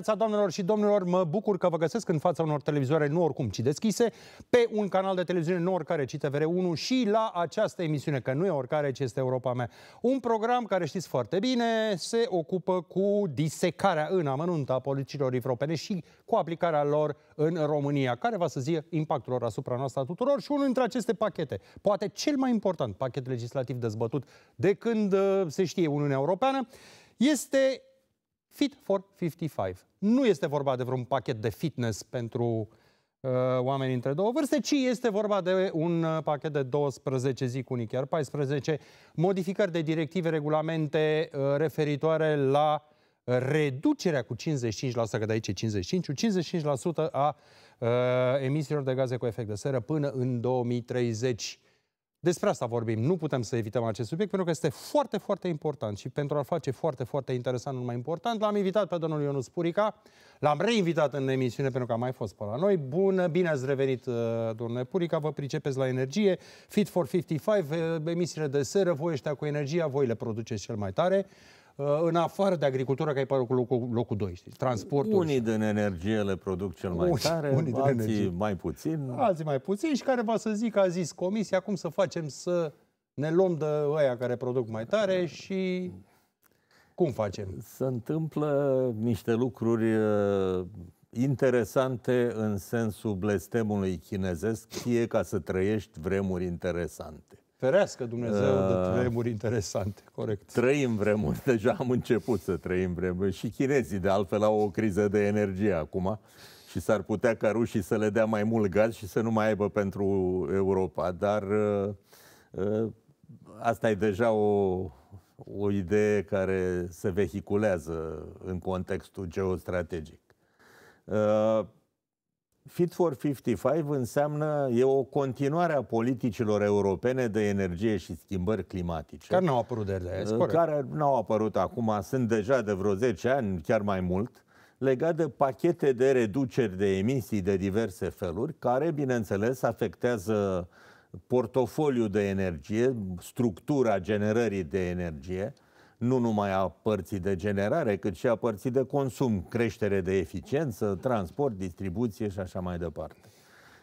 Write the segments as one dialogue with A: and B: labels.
A: dimineața, doamnelor și domnilor! Mă bucur că vă găsesc în fața unor televizoare nu oricum, ci deschise, pe un canal de televiziune nu oricare, ci TVR1 și la această emisiune, că nu e oricare, ci este Europa mea. Un program care știți foarte bine se ocupă cu disecarea în amănunta a politicilor europene și cu aplicarea lor în România, care va să zie impactul lor asupra noastră a tuturor și unul dintre aceste pachete, poate cel mai important pachet legislativ dezbătut de când uh, se știe Uniunea Europeană, este Fit for 55. Nu este vorba de vreun pachet de fitness pentru uh, oamenii între două vârste, ci este vorba de un uh, pachet de 12, zic unii chiar 14, modificări de directive, regulamente uh, referitoare la reducerea cu 55%, că de aici e 55, 55% a uh, emisiilor de gaze cu efect de seră până în 2030. Despre asta vorbim. Nu putem să evităm acest subiect pentru că este foarte, foarte important și pentru a-l face foarte, foarte interesant, nu mai important, l-am invitat pe domnul Ionuț Purica, l-am reinvitat în emisiune pentru că a mai fost pe la noi. Bun, bine ați revenit, uh, domnule Purica, vă pricepeți la energie, Fit for 55, uh, emisiile de seră, voi ăștia cu energia, voi le produceți cel mai tare. Uh, în afară de agricultură, care e pe locul, locul 2, știi? Transportul.
B: Unii din energie le produc cel mai unii, tare, unii alții din energie. mai puțin.
A: Alții mai puțin și care va să zic, a zis comisia, cum să facem să ne luăm de aia care produc mai tare și
B: cum facem? Se întâmplă niște lucruri uh, interesante în sensul blestemului chinezesc, fie ca să trăiești vremuri interesante.
A: Ferească Dumnezeu uh, de vremuri interesante, corect.
B: Trăim vremuri, deja am început să trăim vremuri. Și chinezii, de altfel, au o criză de energie acum și s-ar putea ca rușii să le dea mai mult gaz și să nu mai aibă pentru Europa. Dar uh, uh asta e deja o, o idee care se vehiculează în contextul geostrategic. Uh, Fit for 55 înseamnă, e o continuare a politicilor europene de energie și schimbări climatice. Care n-au
A: apărut de aia, Care
B: n-au apărut acum, sunt deja de vreo 10 ani, chiar mai mult, legat de pachete de reduceri de emisii de diverse feluri, care, bineînțeles, afectează portofoliul de energie, structura generării de energie, nu numai a părții de generare, cât și a părții de consum, creștere de eficiență, transport, distribuție și așa mai departe.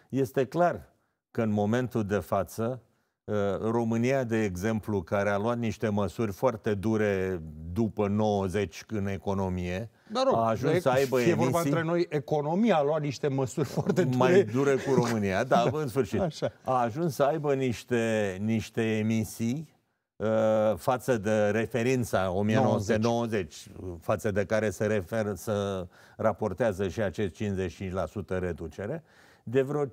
B: Este clar că în momentul de față, uh, România, de exemplu, care a luat niște măsuri foarte dure după 90 în economie, dar rog, a ajuns să aibă emisii... E vorba între
A: noi, economia a luat niște măsuri foarte dure. Mai
B: dure cu România, da, în sfârșit. Așa. A ajuns să aibă niște, niște emisii Uh, față de referința 1990, 90. față de care se referă, să raportează și acest 55% reducere, de vreo 58-56%.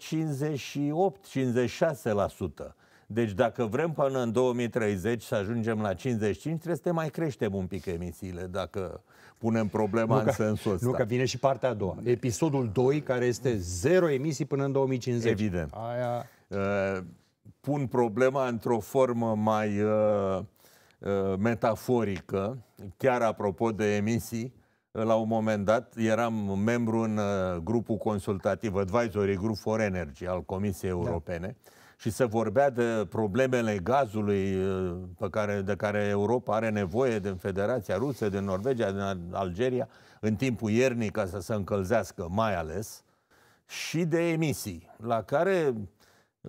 B: Deci dacă vrem până în 2030 să ajungem la 55, trebuie să te mai creștem un pic emisiile, dacă punem problema nu că, în sensul ăsta. Nu, că
A: vine și partea a doua. Episodul 2, care este zero emisii până în 2050. Evident. Aia... Uh, pun problema într-o formă mai uh,
B: uh, metaforică, chiar apropo de emisii, uh, la un moment dat eram membru în uh, grupul consultativ Advisory Group for Energy al Comisiei da. Europene da. și se vorbea de problemele gazului uh, pe care, de care Europa are nevoie din Federația Rusă, din Norvegia, din Algeria, în timpul iernii ca să se încălzească mai ales, și de emisii, la care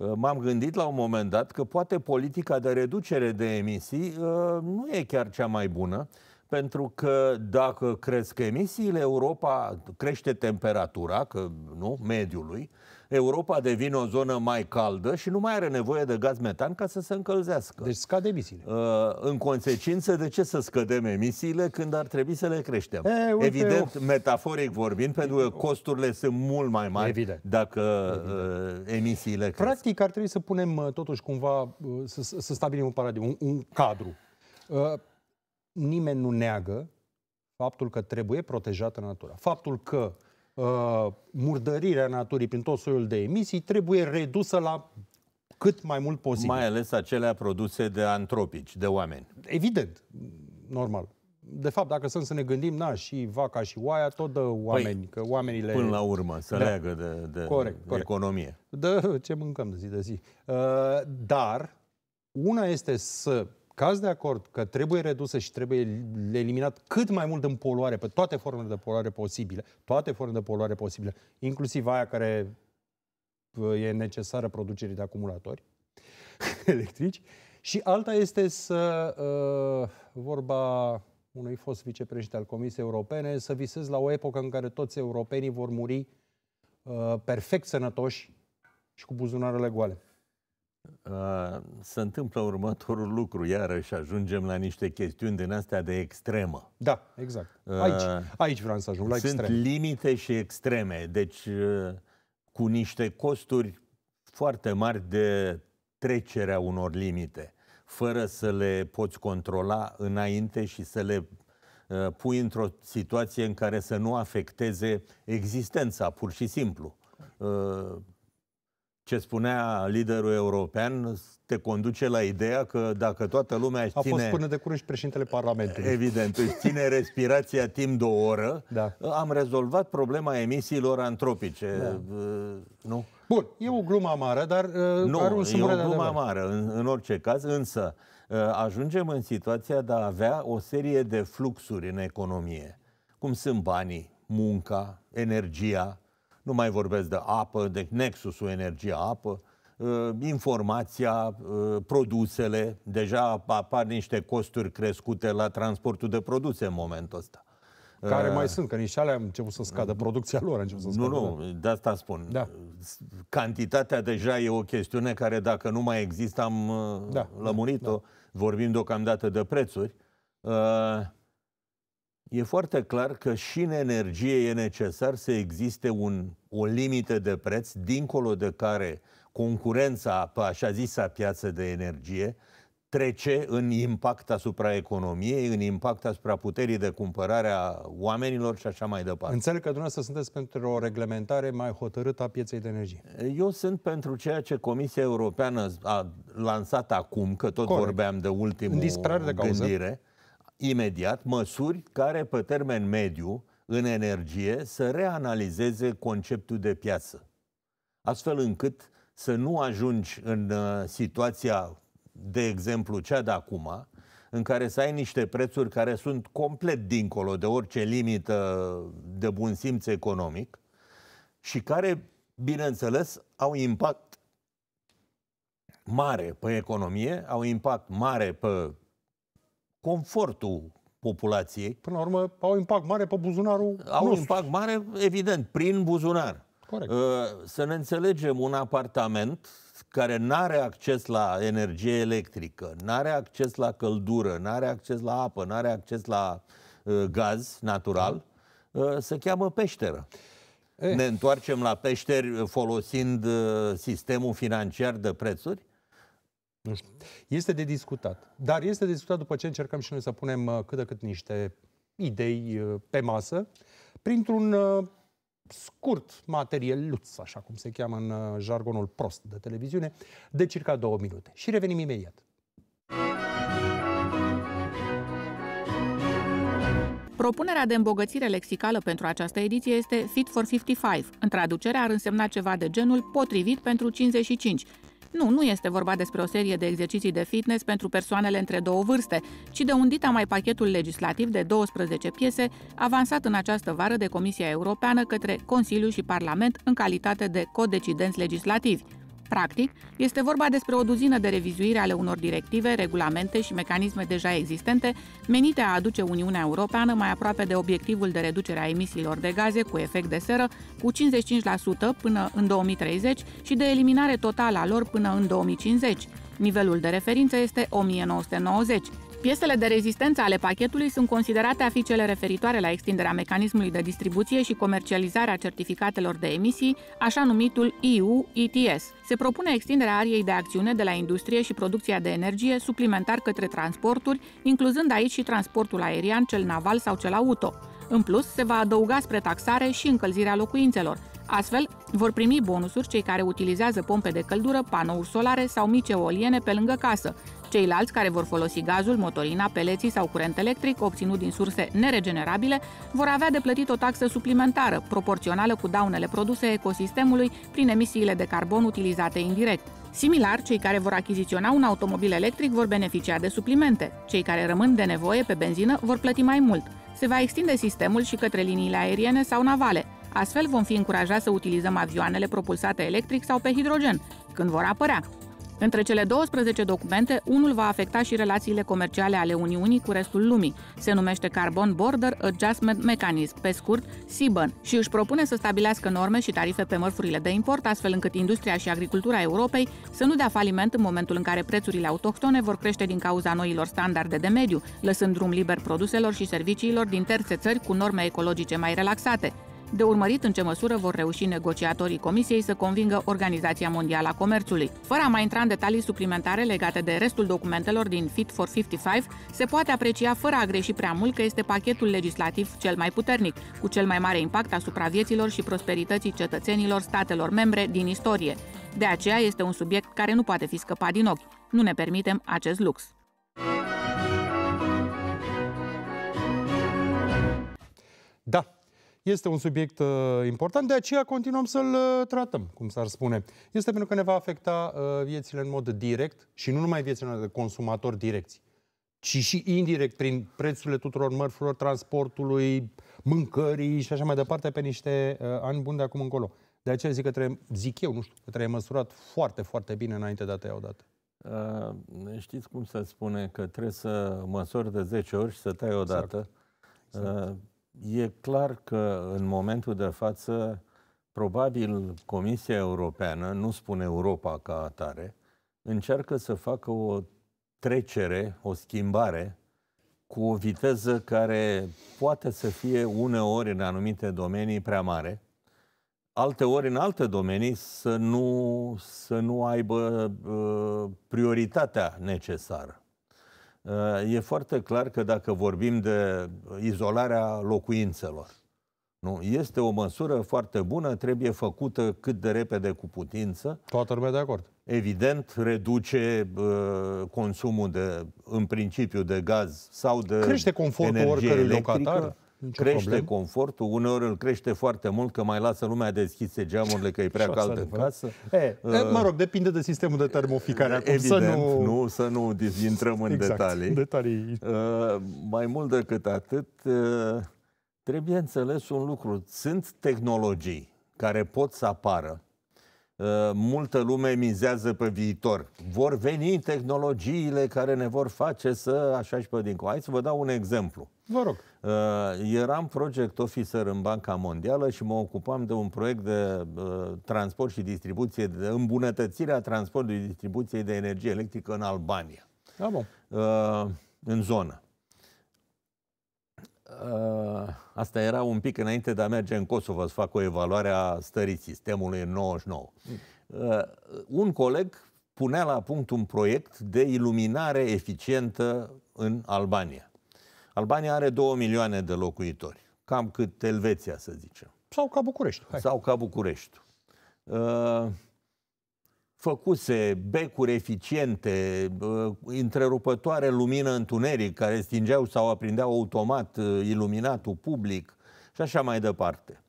B: Uh, m-am gândit la un moment dat că poate politica de reducere de emisii uh, nu e chiar cea mai bună, pentru că dacă cresc emisiile, Europa crește temperatura, că nu, mediului, uh, Europa devine o zonă mai caldă și nu mai are nevoie de gaz metan ca să se încălzească. Deci scade emisiile. Uh, în consecință, de ce să scădem emisiile când ar trebui să le creștem? E, uite, Evident, eu... metaforic
A: vorbind, pentru că costurile sunt mult mai mari Evident. dacă Evident. Uh, emisiile cresc. Practic, ar trebui să punem uh, totuși cumva, să, să stabilim un paradigm, un, un cadru. Nimeni nu neagă faptul că trebuie protejată natura. Faptul că uh, murdărirea naturii prin tot soiul de emisii trebuie redusă la cât mai mult posibil. Mai
B: ales acelea produse de antropici, de oameni.
A: Evident, normal. De fapt, dacă sunt să ne gândim, na, și vaca și oaia, tot de păi, oameni, păi, că oamenile... Până la urmă, să da. leagă de, de corect, corect. economie. De ce mâncăm de zi de zi. Uh, dar, una este să caz de acord că trebuie redusă și trebuie eliminat cât mai mult în poluare, pe toate formele de poluare posibile, toate formele de poluare posibile, inclusiv aia care uh, e necesară producerii de acumulatori electrici. Și alta este să, uh, vorba unui fost vicepreședinte al Comisiei Europene, să visez la o epocă în care toți europenii vor muri uh, perfect sănătoși și cu buzunarele goale.
B: Uh, se întâmplă următorul lucru, iarăși ajungem la niște chestiuni din astea de extremă.
A: Da, exact. Uh, aici, aici vreau să ajung, la Sunt extreme.
B: limite și extreme, deci uh, cu niște costuri foarte mari de trecerea unor limite, fără să le poți controla înainte și să le pui într-o situație în care să nu afecteze existența, pur și simplu. Uh, ce spunea liderul european te conduce la ideea că dacă toată lumea își ține... A fost până
A: de curând și președintele Parlamentului. Evident, își
B: ține respirația timp de o oră. Da. Am rezolvat problema emisiilor antropice. Da.
A: Uh, nu? Bun, e o glumă amară, dar uh, nu, are un e o glumă
B: amară în, în orice caz, însă uh, ajungem în situația de a avea o serie de fluxuri în economie, cum sunt banii, munca, energia, nu mai vorbesc de apă, de nexusul energia-apă, uh, informația, uh, produsele, deja apar niște costuri crescute la transportul de produse în momentul ăsta. Care uh, mai sunt, că nici alea am început
A: să scadă, producția lor a început să scadă. Nu, nu, da. de asta spun. Da.
B: Cantitatea deja e o chestiune care dacă nu mai există am da, da, lămurit-o. Da, da. Vorbim deocamdată de prețuri. Uh, E foarte clar că și în energie e necesar să existe un, o limită de preț, dincolo de care concurența pe așa zisa piață de energie trece în impact asupra economiei, în impact asupra puterii de cumpărare a oamenilor și așa mai departe.
A: Înțeleg că dumneavoastră sunteți pentru o reglementare mai hotărâtă a pieței de energie. Eu sunt pentru ceea
B: ce Comisia Europeană a lansat acum, că tot Corect. vorbeam de ultimul în de cauză. gândire. Cauză imediat măsuri care, pe termen mediu, în energie, să reanalizeze conceptul de piață, astfel încât să nu ajungi în uh, situația, de exemplu, cea de acum, în care să ai niște prețuri care sunt complet dincolo de orice limită de bun simț economic și care, bineînțeles, au impact mare pe economie, au impact mare pe
A: confortul populației. Până la urmă, au impact mare pe buzunarul Au nostru.
B: impact mare, evident, prin buzunar. Corect. Uh, să ne înțelegem, un apartament care nu are acces la energie electrică, nu are acces la căldură, nu are acces la apă, nu are acces la uh, gaz natural, da. uh, se cheamă peșteră. E. Eh. Ne întoarcem la peșteri folosind sistemul
A: financiar de prețuri? Nu știu. Este de discutat. Dar este de discutat după ce încercăm și noi să punem uh, cât de cât niște idei uh, pe masă, printr-un uh, scurt materieluț, așa cum se cheamă în jargonul prost de televiziune, de circa două minute. Și revenim imediat.
C: Propunerea de îmbogățire lexicală pentru această ediție este Fit for 55. În traducere ar însemna ceva de genul potrivit pentru 55 nu, nu este vorba despre o serie de exerciții de fitness pentru persoanele între două vârste, ci de un dita mai pachetul legislativ de 12 piese avansat în această vară de Comisia Europeană către Consiliu și Parlament în calitate de codecidenți legislativi. Practic, este vorba despre o duzină de revizuire ale unor directive, regulamente și mecanisme deja existente, menite a aduce Uniunea Europeană mai aproape de obiectivul de reducere a emisiilor de gaze cu efect de seră cu 55% până în 2030 și de eliminare totală a lor până în 2050. Nivelul de referință este 1990. Piesele de rezistență ale pachetului sunt considerate a fi cele referitoare la extinderea mecanismului de distribuție și comercializarea certificatelor de emisii, așa numitul EU ETS. Se propune extinderea ariei de acțiune de la industrie și producția de energie suplimentar către transporturi, incluzând aici și transportul aerian, cel naval sau cel auto. În plus, se va adăuga spre taxare și încălzirea locuințelor. Astfel, vor primi bonusuri cei care utilizează pompe de căldură, panouri solare sau mici eoliene pe lângă casă, Ceilalți care vor folosi gazul, motorina, peleții sau curent electric obținut din surse neregenerabile vor avea de plătit o taxă suplimentară, proporțională cu daunele produse ecosistemului prin emisiile de carbon utilizate indirect. Similar, cei care vor achiziționa un automobil electric vor beneficia de suplimente. Cei care rămân de nevoie pe benzină vor plăti mai mult. Se va extinde sistemul și către liniile aeriene sau navale. Astfel vom fi încurajați să utilizăm avioanele propulsate electric sau pe hidrogen, când vor apărea. Între cele 12 documente, unul va afecta și relațiile comerciale ale Uniunii cu restul lumii. Se numește Carbon Border Adjustment Mechanism, pe scurt CBAM, și își propune să stabilească norme și tarife pe mărfurile de import, astfel încât industria și agricultura Europei să nu dea faliment în momentul în care prețurile autohtone vor crește din cauza noilor standarde de mediu, lăsând drum liber produselor și serviciilor din terțe țări cu norme ecologice mai relaxate. De urmărit în ce măsură vor reuși negociatorii Comisiei să convingă Organizația Mondială a Comerțului. Fără a mai intra în detalii suplimentare legate de restul documentelor din Fit for 55, se poate aprecia fără a greși prea mult că este pachetul legislativ cel mai puternic, cu cel mai mare impact asupra vieților și prosperității cetățenilor statelor membre din istorie. De aceea este un subiect care nu poate fi scăpat din ochi. Nu ne permitem acest lux.
A: Da, este un subiect uh, important, de aceea continuăm să-l uh, tratăm, cum s-ar spune. Este pentru că ne va afecta uh, viețile în mod direct și nu numai viețile de consumatori direcți, ci și indirect prin prețurile tuturor mărfurilor, transportului, mâncării și așa mai departe pe niște uh, ani buni de acum încolo. De aceea zic că trebuie, zic eu, nu știu, că trebuie măsurat foarte, foarte bine înainte de a te o dată.
B: Uh, știți cum se spune că trebuie să măsori de 10 ori și să tai odată. dată. Exact. exact. Uh, E clar că în momentul de față, probabil Comisia Europeană, nu spune Europa ca atare, încearcă să facă o trecere, o schimbare cu o viteză care poate să fie uneori în anumite domenii prea mare, alte ori în alte domenii să nu, să nu aibă uh, prioritatea necesară. Eh, e foarte clar că dacă vorbim de izolarea locuințelor, nu? Este o măsură foarte bună, trebuie făcută cât de repede cu putință.
A: Toată lumea de acord.
B: Evident, reduce uh, consumul de, în principiu, de gaz sau de Crește confortul oricărui locatar. Nicio crește problem. confortul, uneori îl crește foarte mult, că mai lasă lumea deschise geamurile, că e prea cald în casă. E, uh, mă rog,
A: depinde de sistemul de termoficare. Acum, evident, să nu... nu
B: să nu intrăm în exact, detalii. detalii. Uh, mai mult decât atât, uh, trebuie înțeles un lucru. Sunt tehnologii care pot să apară, Ă, multă lume mizează pe viitor. Vor veni tehnologiile care ne vor face să așa și pe dincolo. Hai să vă dau un exemplu. Vă rog. Uh, eram project officer în Banca Mondială și mă ocupam de un proiect de uh, transport și distribuție, de îmbunătățirea transportului distribuției de energie electrică în Albania. Da, bun. Uh, în zonă. Uh, asta era un pic înainte de a merge în Kosovo să fac o evaluare a stării sistemului în 99. Uh, un coleg punea la punct un proiect de iluminare eficientă în Albania. Albania are 2 milioane de locuitori, cam cât Elveția, să zicem. Sau ca București. Hai. Sau ca București. Uh, făcuse becuri eficiente, uh, întrerupătoare lumină întuneric, care stingeau sau aprindeau automat uh, iluminatul public și așa mai departe.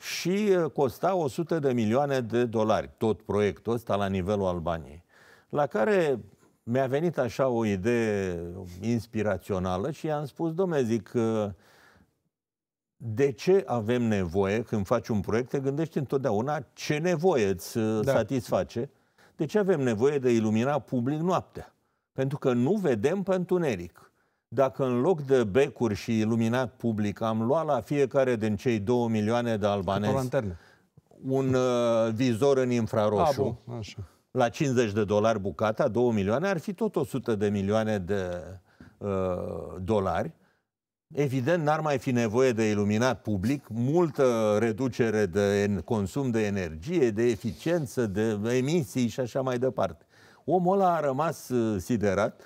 B: Și uh, costa 100 de milioane de dolari, tot proiectul ăsta la nivelul Albaniei, la care mi-a venit așa o idee inspirațională și i-am spus, domne, zic, de ce avem nevoie când faci un proiect, te gândești întotdeauna ce nevoie îți da. satisface ce avem nevoie de ilumina public noaptea, pentru că nu vedem pe întuneric. Dacă în loc de becuri și iluminat public am luat la fiecare din cei două milioane de albanezi un uh, vizor în infraroșu, A, așa. la 50 de dolari bucata, 2 milioane, ar fi tot 100 de milioane de uh, dolari, Evident, n-ar mai fi nevoie de iluminat public, multă reducere de consum de energie, de eficiență, de emisii și așa mai departe. Omul ăla a rămas uh, siderat.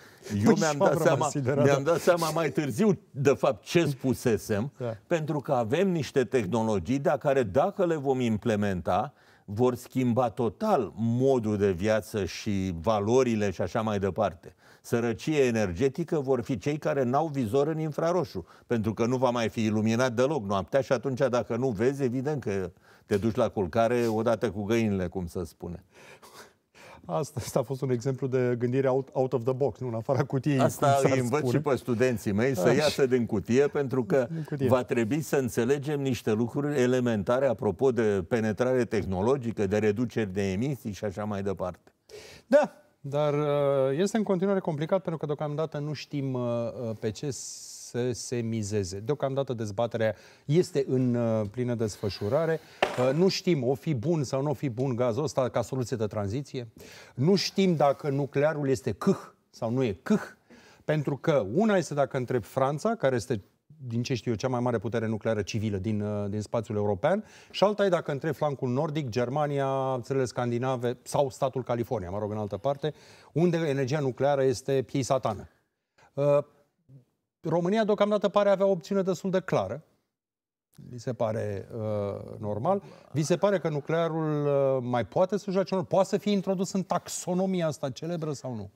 B: Eu păi mi-am dat, seama, mi-am da. dat seama mai târziu, de fapt, ce spusesem, da. pentru că avem niște tehnologii de care, dacă le vom implementa, vor schimba total modul de viață și valorile și așa mai departe sărăcie energetică vor fi cei care n-au vizor în infraroșu, pentru că nu va mai fi iluminat deloc noaptea și atunci dacă nu vezi, evident că te duci la culcare odată cu găinile, cum să spune.
A: Asta, asta a fost un exemplu de gândire out, out of the box, nu în afara cutiei. Asta îi învăț spune. și pe studenții mei să Așa. iasă
B: din cutie, pentru că cutie. va trebui să înțelegem niște lucruri elementare apropo de penetrare tehnologică, de reduceri de emisii și așa mai departe.
A: Da, dar uh, este în continuare complicat pentru că deocamdată nu știm uh, uh, pe ce să se mizeze. Deocamdată dezbaterea este în plină desfășurare. Nu știm o fi bun sau nu o fi bun gazul ăsta ca soluție de tranziție. Nu știm dacă nuclearul este câh sau nu e câh. Pentru că una este dacă întreb Franța, care este din ce știu eu, cea mai mare putere nucleară civilă din, uh, din spațiul european. Și alta e dacă între flancul nordic, Germania, țările scandinave sau statul California, mă rog, în altă parte, unde energia nucleară este piei satană. Uh, România deocamdată pare avea o opțiune destul de clară li se pare uh, normal. Vi se pare că nuclearul uh, mai poate să joace un Poate să fie introdus în taxonomia asta celebră sau nu?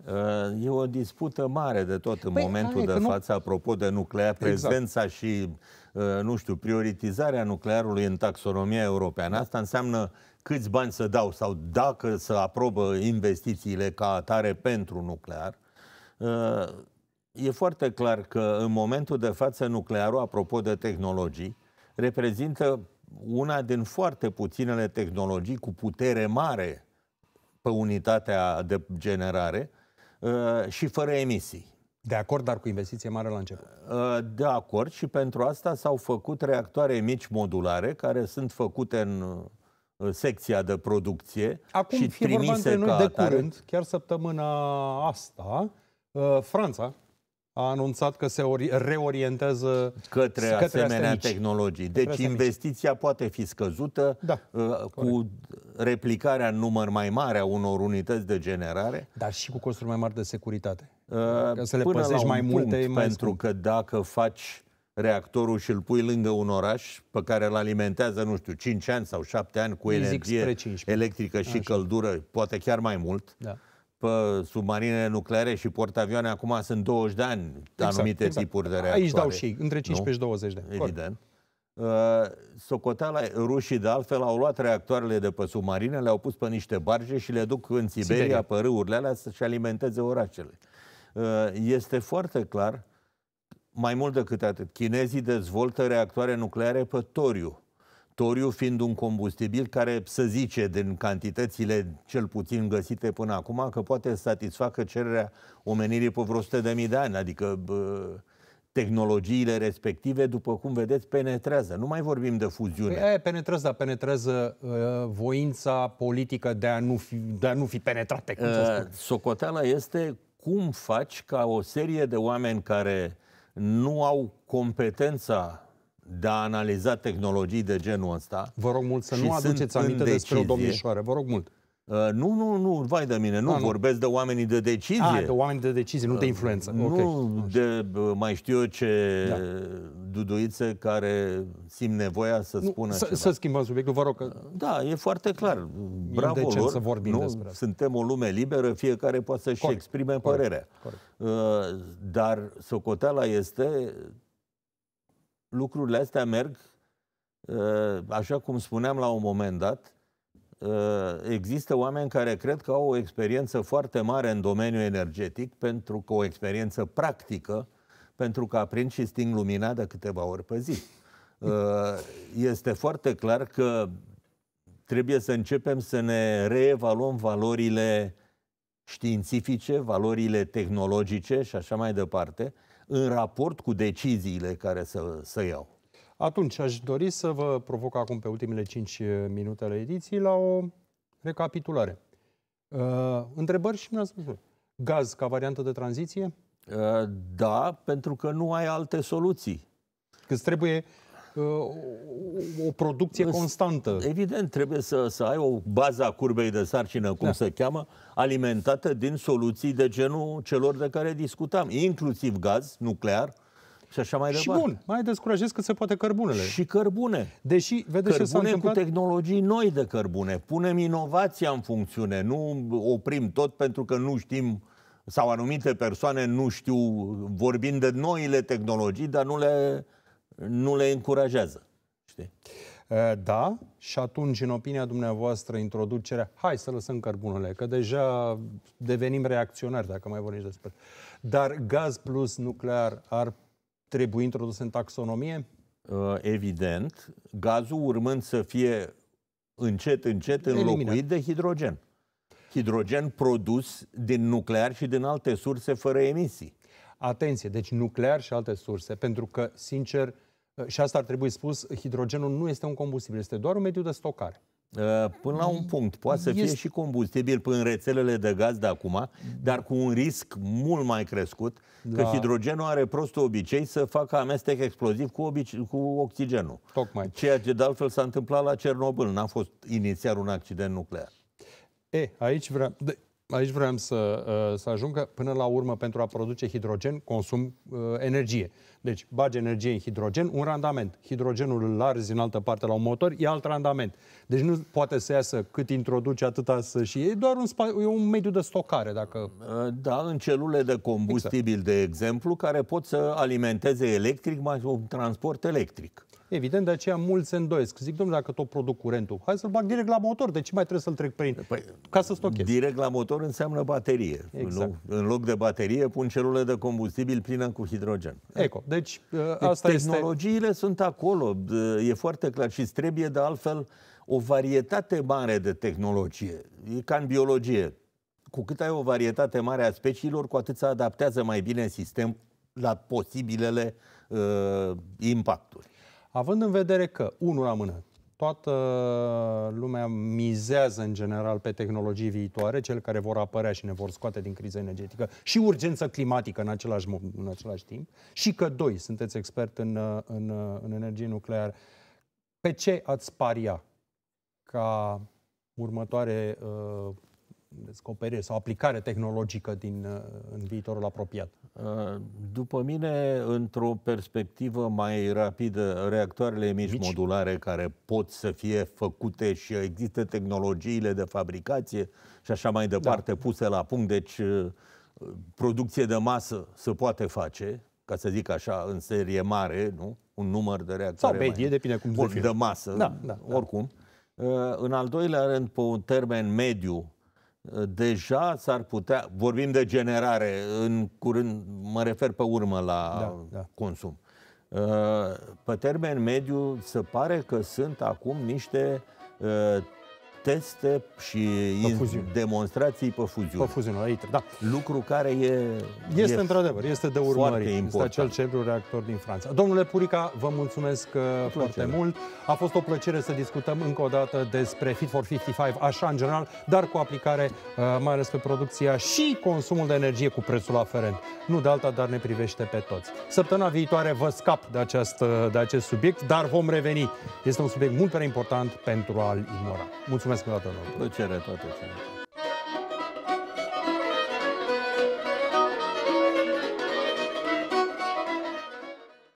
B: Uh, e o dispută mare de tot în păi, momentul de față, nu... apropo de nuclear, exact. prezența exact. și, uh, nu știu, prioritizarea nuclearului în taxonomia europeană. Asta înseamnă câți bani să dau sau dacă să aprobă investițiile ca atare pentru nuclear. Uh, e foarte clar că în momentul de față nuclearul, apropo de tehnologii, reprezintă una din foarte puținele tehnologii cu putere mare pe unitatea de generare uh, și fără emisii. De acord, dar cu investiție mare la început. Uh, de acord și pentru asta s-au făcut reactoare mici modulare care sunt făcute în uh, secția de producție Acum, și trimise ca noi de atare. curând,
A: chiar săptămâna asta, Franța a anunțat că se reorientează către, către asemenea astea tehnologii.
B: Deci către investiția poate fi scăzută da, uh, cu replicarea în număr mai mare a unor unități de generare.
A: Dar și cu costuri mai mari de securitate. Uh, să le până la un mai punct, multe, mai pentru
B: că dacă faci reactorul și îl pui lângă un oraș pe care îl alimentează, nu știu, 5 ani sau 7 ani cu energie electrică și Așa. căldură, poate chiar mai mult, da pe submarine nucleare și portavioane acum sunt 20 de ani exact, anumite exact. tipuri de reactoare. Aici dau și între 15 nu? și 20 de ani. Evident. Uh, socoteala, rușii de altfel au luat reactoarele de pe submarine, le-au pus pe niște barge și le duc în Siberia, Siberia. pe râurile alea să-și alimenteze orașele. Uh, este foarte clar, mai mult decât atât, chinezii dezvoltă reactoare nucleare pe toriu petrolul fiind un combustibil care, să zice, din cantitățile cel puțin găsite până acum, că poate satisfacă cererea omenirii pe vreo 100.000 de ani, adică bă, tehnologiile respective, după cum vedeți, penetrează. Nu mai vorbim de fuziune. Păi
A: aia penetrează, dar penetrează uh, voința politică de a nu fi, de a nu fi penetrate. Cum uh,
B: socoteala este cum faci ca o serie de oameni care nu au competența de a analiza tehnologii de genul ăsta. Vă rog mult să nu aduceți aminte despre o domnișoare. vă rog mult. Uh, nu, nu, nu, vai de mine, nu, ah, nu. vorbesc de oameni de decizie. Ah, de oameni
A: de decizie, nu de uh, influență. Uh, okay. Nu
B: de mai știu eu ce da. duduițe care simt nevoia să nu, spună să, ceva.
A: Să schimbăm subiectul, vă rog. Că... Uh,
B: da, e foarte clar. Bravo lor. să vorbim nu? despre asta.
A: Suntem o lume
B: liberă, fiecare poate să-și exprime corect, părerea. Corect, corect. Uh, dar socoteala este lucrurile astea merg, uh, așa cum spuneam la un moment dat, uh, există oameni care cred că au o experiență foarte mare în domeniul energetic, pentru că o experiență practică, pentru că aprind și sting lumina de câteva ori pe zi. Uh, este foarte clar că trebuie să începem să ne reevaluăm valorile științifice, valorile tehnologice și așa mai departe, în
A: raport cu deciziile care să, să iau. Atunci, aș dori să vă provoc acum pe ultimele 5 eh, minute ale ediției la o recapitulare. Uh, întrebări și răspunsuri. Gaz ca variantă de tranziție? Uh, da, pentru că nu ai alte soluții. Că trebuie o producție
B: constantă. Evident, trebuie să, să ai o bază a curbei de sarcină, cum da. se cheamă, alimentată din soluții de genul celor de care discutam, inclusiv gaz nuclear, și așa mai departe. Și bun, mai descurajez că se poate cărbunele. Și cărbune. Deși, vedeți cărbune ce s-a întâmplat? cu tehnologii noi de cărbune. Punem inovația în funcțiune, nu oprim tot pentru că nu știm sau anumite persoane nu știu, vorbind de noile tehnologii, dar nu le nu le încurajează.
A: Știi? Eh, da, și atunci, în opinia dumneavoastră, introducerea, hai să lăsăm cărbunele, că deja devenim reacționari, dacă mai vorbim despre. Dar gaz plus nuclear ar trebui introdus în taxonomie? Eh, evident, gazul urmând
B: să fie încet, încet înlocuit Eliminat. de hidrogen. Hidrogen
A: produs din nuclear și din alte surse fără emisii. Atenție, deci nuclear și alte surse, pentru că, sincer, uh, Uh, și asta ar trebui spus, hidrogenul nu este un combustibil, este doar un mediu de stocare. Uh, până la un mm.
B: punct, poate să fie și combustibil în rețelele de gaz de acum, dar cu un risc mult mai crescut, da. că hidrogenul are prostul obicei să facă amestec exploziv cu, obice- cu oxigenul. Tocmai. Ceea ce de altfel s-a întâmplat la Cernobâl, n-a fost inițial un accident nuclear.
A: E, aici vreau... De aici vreau să, uh, să ajung că până la urmă pentru a produce hidrogen consum uh, energie. Deci bagi energie în hidrogen, un randament. Hidrogenul îl arzi în altă parte la un motor, e alt randament. Deci nu poate să iasă cât introduce atâta să și e doar un, spa, e un mediu de stocare. dacă. Uh, da, în celule de combustibil, exact. de exemplu, care pot să alimenteze electric mai un transport electric. Evident, de aceea mulți se îndoiesc. Zic, domnule, dacă tot produc curentul, hai să-l bag direct la motor, de ce mai trebuie să-l trec prin? Păi, ca să stochez. Direct la motor
B: înseamnă baterie. Exact. Nu? În loc de baterie pun celule de combustibil plină cu hidrogen.
A: Eco. Deci, ă, deci asta tehnologiile
B: este... sunt acolo, e foarte clar și trebuie de altfel o varietate mare de tehnologie. E ca în biologie. Cu cât ai o varietate mare a speciilor, cu atât se adaptează mai bine sistemul la
A: posibilele uh, impacturi. Având în vedere că, unul la mână, toată lumea mizează în general pe tehnologii viitoare, cele care vor apărea și ne vor scoate din criza energetică și urgență climatică în același, în același timp, și că, doi, sunteți expert în, în, în energie nucleară, pe ce ați paria ca următoare uh, descoperire sau aplicare tehnologică din, uh, în viitorul apropiat? Uh, după mine,
B: într-o perspectivă mai rapidă, reactoarele mici, mici modulare care pot să fie făcute și există tehnologiile de fabricație și așa mai departe da. puse la punct, deci uh, producție de masă se poate face, ca să zic așa, în serie mare, nu? Un număr de reactoare. Sau medie, mai... depinde cum se De masă, da, da, da. oricum. Da. În al doilea rând, pe un termen mediu, Ă, deja s-ar putea, vorbim de generare, în curând mă refer pe urmă la da, da. consum. Ă, pe termen mediu se pare că sunt acum niște ă, teste și pe demonstrații pe
A: fuziune. Pe fuziune, aici. da. Lucru care e Este e într-adevăr, este de urmărit. Este important. acel celebru reactor din Franța. Domnule Purica, vă mulțumesc uh, foarte mult. A fost o plăcere să discutăm încă o dată despre Fit for 55, așa în general, dar cu aplicare uh, mai ales pe producția și consumul de energie cu prețul aferent. Nu de alta, dar ne privește pe toți. Săptămâna viitoare vă scap de, această, uh, de acest subiect, dar vom reveni. Este un subiect mult prea important pentru a-l ignora. Mulțumesc Mulțumesc că o dată, plăcere toate cele.